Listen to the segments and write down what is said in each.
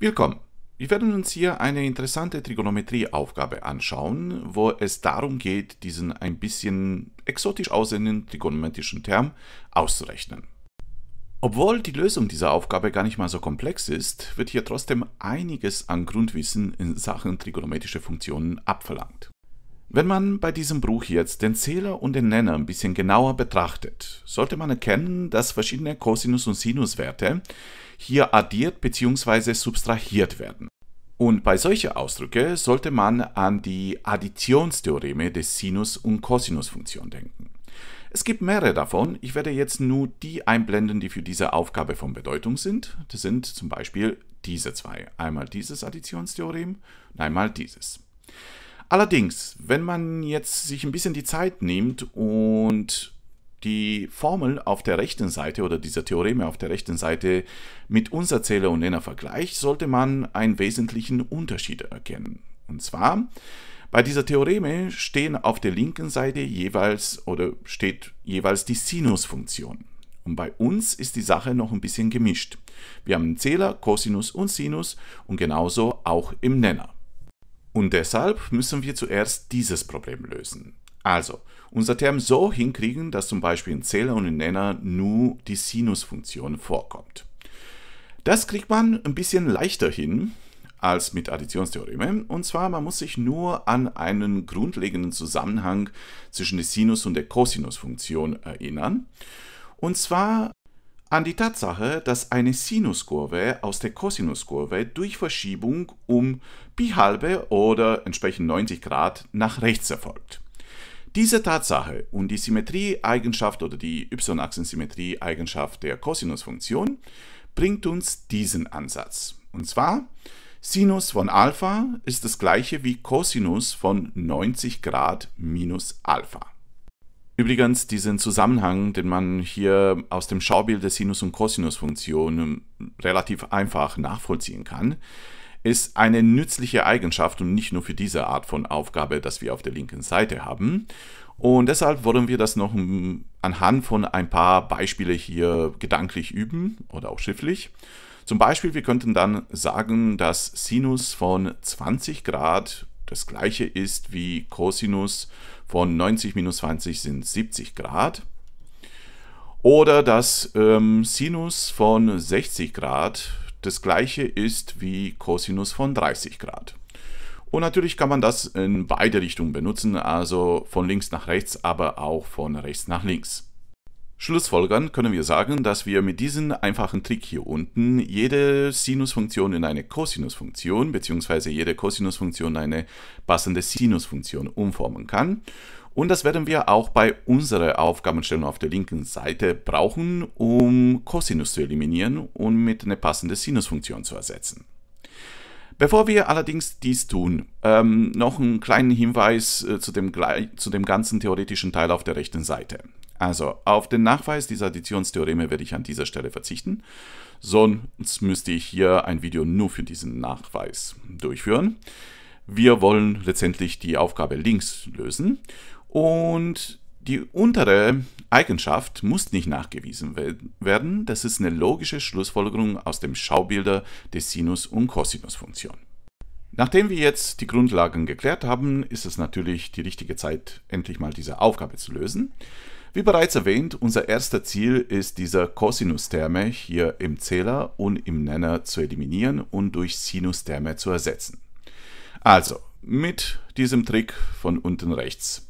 Willkommen! Wir werden uns hier eine interessante Trigonometrieaufgabe anschauen, wo es darum geht, diesen ein bisschen exotisch aussehenden trigonometrischen Term auszurechnen. Obwohl die Lösung dieser Aufgabe gar nicht mal so komplex ist, wird hier trotzdem einiges an Grundwissen in Sachen trigonometrische Funktionen abverlangt. Wenn man bei diesem Bruch jetzt den Zähler und den Nenner ein bisschen genauer betrachtet, sollte man erkennen, dass verschiedene Cosinus- und Sinuswerte hier addiert bzw. subtrahiert werden. Und bei solchen Ausdrücken sollte man an die Additionstheoreme des Sinus- und Cosinusfunktion denken. Es gibt mehrere davon. Ich werde jetzt nur die einblenden, die für diese Aufgabe von Bedeutung sind. Das sind zum Beispiel diese zwei. Einmal dieses Additionstheorem und einmal dieses. Allerdings, wenn man jetzt sich ein bisschen die Zeit nimmt und die Formel auf der rechten Seite oder dieser Theoreme auf der rechten Seite mit unserer Zähler- und Nenner vergleicht, sollte man einen wesentlichen Unterschied erkennen. Und zwar, bei dieser Theoreme stehen auf der linken Seite jeweils oder steht jeweils die Sinusfunktion. Und bei uns ist die Sache noch ein bisschen gemischt. Wir haben einen Zähler, Cosinus und Sinus und genauso auch im Nenner. Und deshalb müssen wir zuerst dieses Problem lösen. Also, unser Term so hinkriegen, dass zum Beispiel in Zähler und in Nenner nur die Sinusfunktion vorkommt. Das kriegt man ein bisschen leichter hin als mit Additionstheoremen. Und zwar, man muss sich nur an einen grundlegenden Zusammenhang zwischen der Sinus- und der Cosinusfunktion erinnern. Und zwar an die Tatsache, dass eine Sinuskurve aus der Cosinuskurve durch Verschiebung um Pi halbe oder entsprechend 90 Grad nach rechts erfolgt. Diese Tatsache und die Symmetrieeigenschaft oder die y-Achsensymmetrieeigenschaft der Cosinus-Funktion bringt uns diesen Ansatz. Und zwar, Sinus von Alpha ist das gleiche wie Cosinus von 90 Grad minus Alpha. Übrigens, diesen Zusammenhang, den man hier aus dem Schaubild der Sinus- und Cosinus-Funktion relativ einfach nachvollziehen kann, ist eine nützliche Eigenschaft und nicht nur für diese Art von Aufgabe, das wir auf der linken Seite haben. Und deshalb wollen wir das noch hm, anhand von ein paar Beispiele hier gedanklich üben oder auch schriftlich. Zum Beispiel, wir könnten dann sagen, dass Sinus von 20 Grad das gleiche ist wie Cosinus von 90 minus 20 sind 70 Grad. Oder dass ähm, Sinus von 60 Grad das gleiche ist wie Cosinus von 30 Grad. Und natürlich kann man das in beide Richtungen benutzen, also von links nach rechts, aber auch von rechts nach links. Schlussfolgern können wir sagen, dass wir mit diesem einfachen Trick hier unten jede Sinusfunktion in eine Cosinusfunktion bzw. jede Cosinusfunktion in eine passende Sinusfunktion umformen kann. Und das werden wir auch bei unserer Aufgabenstellung auf der linken Seite brauchen, um Cosinus zu eliminieren und mit einer passenden Sinusfunktion zu ersetzen. Bevor wir allerdings dies tun, ähm, noch einen kleinen Hinweis äh, zu, dem, zu dem ganzen theoretischen Teil auf der rechten Seite. Also auf den Nachweis dieser Additionstheoreme werde ich an dieser Stelle verzichten, sonst müsste ich hier ein Video nur für diesen Nachweis durchführen. Wir wollen letztendlich die Aufgabe links lösen und die untere Eigenschaft muss nicht nachgewiesen werden. Das ist eine logische Schlussfolgerung aus dem Schaubilder der Sinus- und Cosinusfunktion. Nachdem wir jetzt die Grundlagen geklärt haben, ist es natürlich die richtige Zeit, endlich mal diese Aufgabe zu lösen. Wie bereits erwähnt, unser erster Ziel ist, dieser cosinus therme hier im Zähler und im Nenner zu eliminieren und durch sinus therme zu ersetzen. Also, mit diesem Trick von unten rechts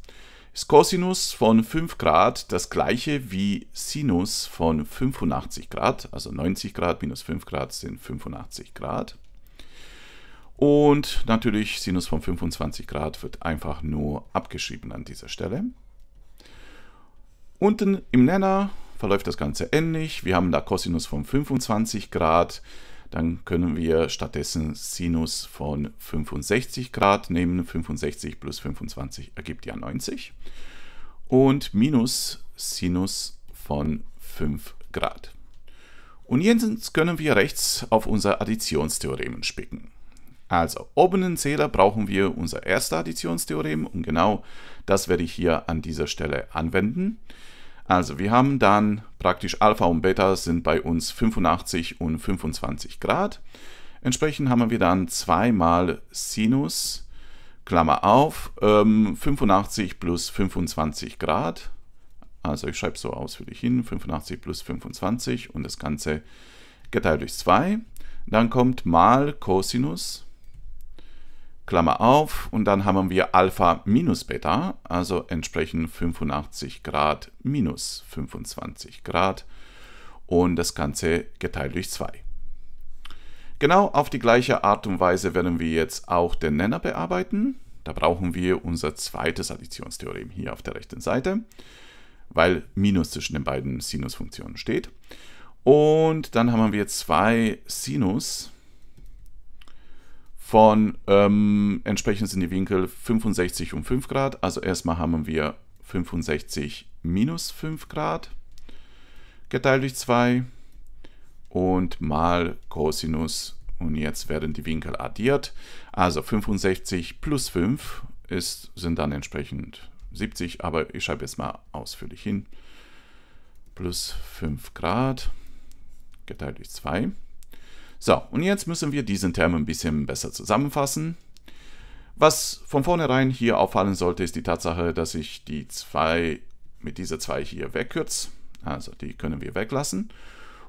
ist Cosinus von 5 Grad das gleiche wie Sinus von 85 Grad? Also 90 Grad minus 5 Grad sind 85 Grad. Und natürlich Sinus von 25 Grad wird einfach nur abgeschrieben an dieser Stelle. Unten im Nenner verläuft das Ganze ähnlich. Wir haben da Cosinus von 25 Grad. Dann können wir stattdessen Sinus von 65 Grad nehmen. 65 plus 25 ergibt ja 90. Und minus Sinus von 5 Grad. Und jetzt können wir rechts auf unser Additionstheorem spicken. Also, oben im Zähler brauchen wir unser erstes Additionstheorem und genau das werde ich hier an dieser Stelle anwenden. Also wir haben dann praktisch Alpha und Beta sind bei uns 85 und 25 Grad. Entsprechend haben wir dann 2 mal Sinus, Klammer auf, 85 ähm, plus 25 Grad. Also ich schreibe so ausführlich hin, 85 plus 25 und das Ganze geteilt durch 2. Dann kommt mal Cosinus Klammer auf, und dann haben wir Alpha minus Beta, also entsprechend 85 Grad minus 25 Grad und das Ganze geteilt durch 2. Genau auf die gleiche Art und Weise werden wir jetzt auch den Nenner bearbeiten. Da brauchen wir unser zweites Additionstheorem hier auf der rechten Seite, weil Minus zwischen den beiden Sinusfunktionen steht. Und dann haben wir 2 Sinus, von ähm, entsprechend sind die Winkel 65 und 5 Grad. Also erstmal haben wir 65 minus 5 Grad geteilt durch 2 und mal Cosinus. Und jetzt werden die Winkel addiert. Also 65 plus 5 ist, sind dann entsprechend 70, aber ich schreibe jetzt mal ausführlich hin. Plus 5 Grad geteilt durch 2. So, und jetzt müssen wir diesen Term ein bisschen besser zusammenfassen. Was von vornherein hier auffallen sollte, ist die Tatsache, dass ich die zwei mit dieser zwei hier wegkürze. Also die können wir weglassen.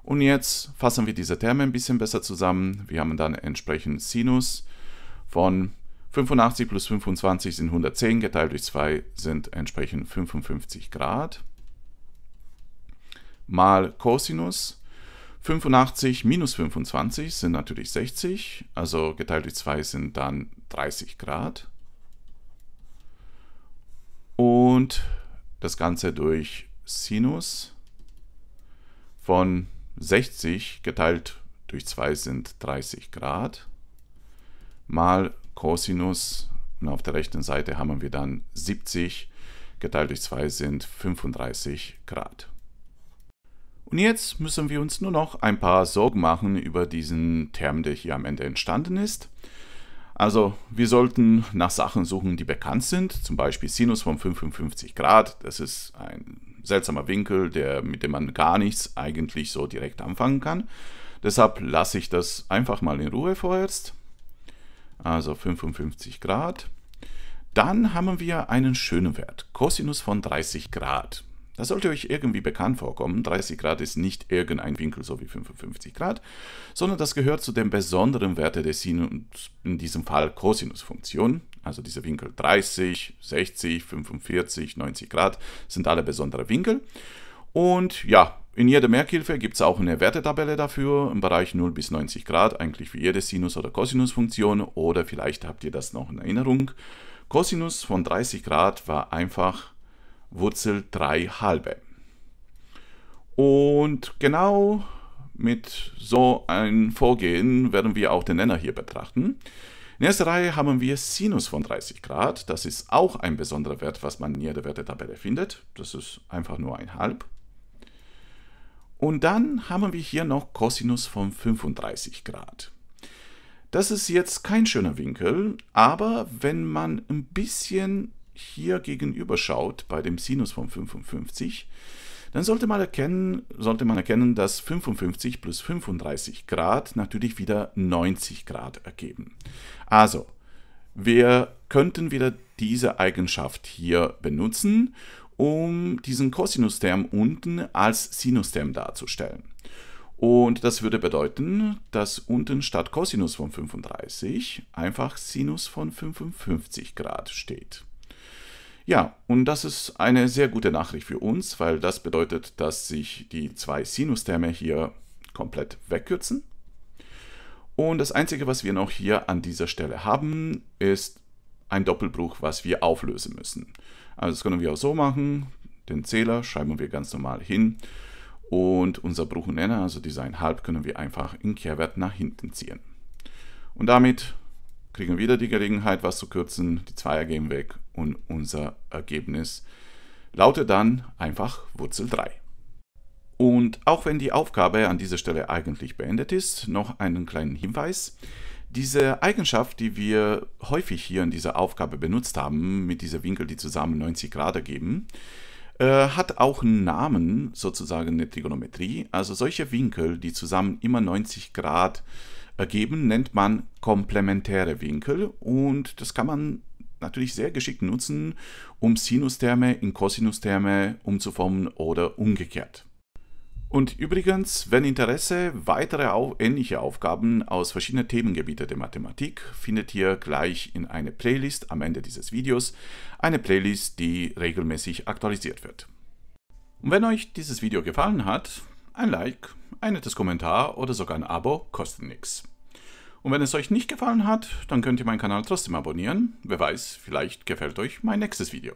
Und jetzt fassen wir diese Terme ein bisschen besser zusammen. Wir haben dann entsprechend Sinus von 85 plus 25 sind 110, geteilt durch 2 sind entsprechend 55 Grad. Mal Cosinus 85 minus 25 sind natürlich 60, also geteilt durch 2 sind dann 30 Grad. Und das Ganze durch Sinus von 60 geteilt durch 2 sind 30 Grad mal Cosinus und auf der rechten Seite haben wir dann 70 geteilt durch 2 sind 35 Grad. Und jetzt müssen wir uns nur noch ein paar Sorgen machen über diesen Term, der hier am Ende entstanden ist. Also wir sollten nach Sachen suchen, die bekannt sind, zum Beispiel Sinus von 55 Grad. Das ist ein seltsamer Winkel, der, mit dem man gar nichts eigentlich so direkt anfangen kann. Deshalb lasse ich das einfach mal in Ruhe vorerst. Also 55 Grad. Dann haben wir einen schönen Wert, Cosinus von 30 Grad. Das sollte euch irgendwie bekannt vorkommen. 30 Grad ist nicht irgendein Winkel, so wie 55 Grad, sondern das gehört zu den besonderen Werten der Sinus, in diesem Fall Cosinus-Funktion. Also diese Winkel 30, 60, 45, 90 Grad sind alle besondere Winkel. Und ja, in jeder Merkhilfe gibt es auch eine Wertetabelle dafür im Bereich 0 bis 90 Grad, eigentlich für jede Sinus- oder Cosinus-Funktion. oder vielleicht habt ihr das noch in Erinnerung. Cosinus von 30 Grad war einfach Wurzel 3 halbe. Und genau mit so einem Vorgehen werden wir auch den Nenner hier betrachten. In erster Reihe haben wir Sinus von 30 Grad. Das ist auch ein besonderer Wert, was man in jeder Wertetabelle findet. Das ist einfach nur ein Halb. Und dann haben wir hier noch Cosinus von 35 Grad. Das ist jetzt kein schöner Winkel, aber wenn man ein bisschen hier gegenüber schaut, bei dem Sinus von 55, dann sollte man erkennen, sollte man erkennen dass 55 plus 35 Grad natürlich wieder 90 Grad ergeben. Also, wir könnten wieder diese Eigenschaft hier benutzen, um diesen Cosinus-Term unten als Sinus-Term darzustellen. Und das würde bedeuten, dass unten statt Cosinus von 35 einfach Sinus von 55 Grad steht. Ja, und das ist eine sehr gute Nachricht für uns, weil das bedeutet, dass sich die zwei Sinus-Terme hier komplett wegkürzen. Und das Einzige, was wir noch hier an dieser Stelle haben, ist ein Doppelbruch, was wir auflösen müssen. Also das können wir auch so machen. Den Zähler schreiben wir ganz normal hin. Und unser Bruch und Nenner, also Design halb, können wir einfach in Kehrwert nach hinten ziehen. Und damit kriegen wir wieder die Gelegenheit, was zu kürzen. Die Zweier gehen weg und unser Ergebnis lautet dann einfach Wurzel 3. Und auch wenn die Aufgabe an dieser Stelle eigentlich beendet ist, noch einen kleinen Hinweis. Diese Eigenschaft, die wir häufig hier in dieser Aufgabe benutzt haben, mit dieser Winkel, die zusammen 90 Grad ergeben, äh, hat auch einen Namen, sozusagen eine Trigonometrie. Also solche Winkel, die zusammen immer 90 Grad ergeben, nennt man komplementäre Winkel und das kann man natürlich sehr geschickt nutzen, um Sinustherme in Cosinustherme umzuformen oder umgekehrt. Und übrigens, wenn Interesse, weitere auf, ähnliche Aufgaben aus verschiedenen Themengebieten der Mathematik findet ihr gleich in einer Playlist am Ende dieses Videos, eine Playlist, die regelmäßig aktualisiert wird. Und wenn euch dieses Video gefallen hat, ein Like, ein nettes Kommentar oder sogar ein Abo kostet nichts. Und wenn es euch nicht gefallen hat, dann könnt ihr meinen Kanal trotzdem abonnieren. Wer weiß, vielleicht gefällt euch mein nächstes Video.